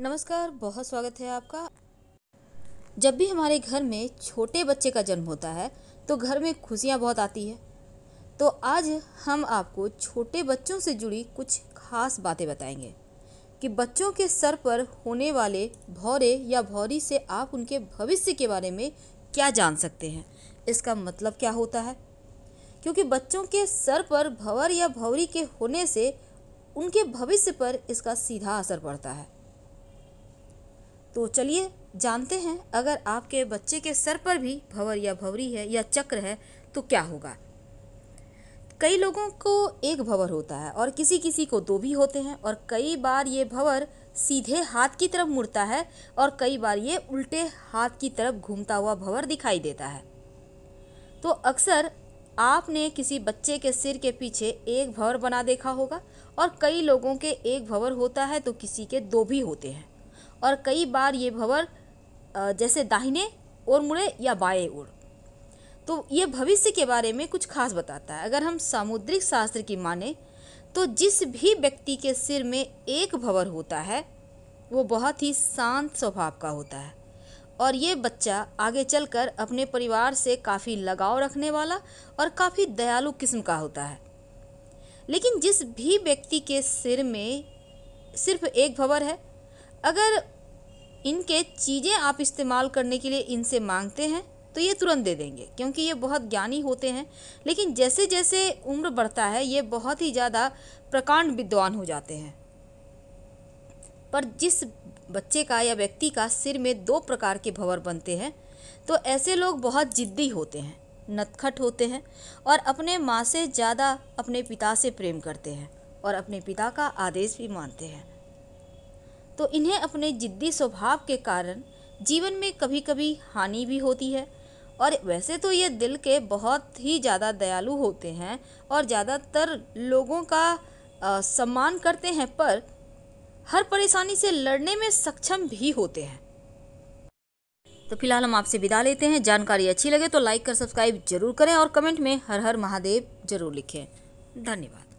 नमस्कार बहुत स्वागत है आपका जब भी हमारे घर में छोटे बच्चे का जन्म होता है तो घर में खुशियाँ बहुत आती है तो आज हम आपको छोटे बच्चों से जुड़ी कुछ खास बातें बताएंगे कि बच्चों के सर पर होने वाले भौरे या भौरी से आप उनके भविष्य के बारे में क्या जान सकते हैं इसका मतलब क्या होता है क्योंकि बच्चों के सर पर भंवर या भौरी के होने से उनके भविष्य पर इसका सीधा असर पड़ता है तो चलिए जानते हैं अगर आपके बच्चे के सर पर भी भंवर या भंवरी है या चक्र है तो क्या होगा कई लोगों को एक भंवर होता है और किसी किसी को दो भी होते हैं और कई बार ये भंवर सीधे हाथ की तरफ मुड़ता है और कई बार ये उल्टे हाथ की तरफ घूमता हुआ भंवर दिखाई देता है तो अक्सर आपने किसी बच्चे के सिर के पीछे एक भंवर बना देखा होगा और कई लोगों के एक भंवर होता है तो किसी के दो भी होते हैं और कई बार ये भंवर जैसे दाहिने ओर मुड़े या बाएं ओर तो ये भविष्य के बारे में कुछ खास बताता है अगर हम सामुद्रिक शास्त्र की माने तो जिस भी व्यक्ति के सिर में एक भंवर होता है वो बहुत ही शांत स्वभाव का होता है और ये बच्चा आगे चलकर अपने परिवार से काफ़ी लगाव रखने वाला और काफ़ी दयालु किस्म का होता है लेकिन जिस भी व्यक्ति के सिर में सिर्फ एक भंवर है अगर इनके चीज़ें आप इस्तेमाल करने के लिए इनसे मांगते हैं तो ये तुरंत दे देंगे क्योंकि ये बहुत ज्ञानी होते हैं लेकिन जैसे जैसे उम्र बढ़ता है ये बहुत ही ज़्यादा प्रकांड विद्वान हो जाते हैं पर जिस बच्चे का या व्यक्ति का सिर में दो प्रकार के भंवर बनते हैं तो ऐसे लोग बहुत ज़िद्दी होते हैं नतखट होते हैं और अपने माँ से ज़्यादा अपने पिता से प्रेम करते हैं और अपने पिता का आदेश भी मानते हैं तो इन्हें अपने जिद्दी स्वभाव के कारण जीवन में कभी कभी हानि भी होती है और वैसे तो ये दिल के बहुत ही ज़्यादा दयालु होते हैं और ज़्यादातर लोगों का आ, सम्मान करते हैं पर हर परेशानी से लड़ने में सक्षम भी होते हैं तो फिलहाल हम आपसे विदा लेते हैं जानकारी अच्छी लगे तो लाइक कर सब्सक्राइब जरूर करें और कमेंट में हर हर महादेव जरूर लिखें धन्यवाद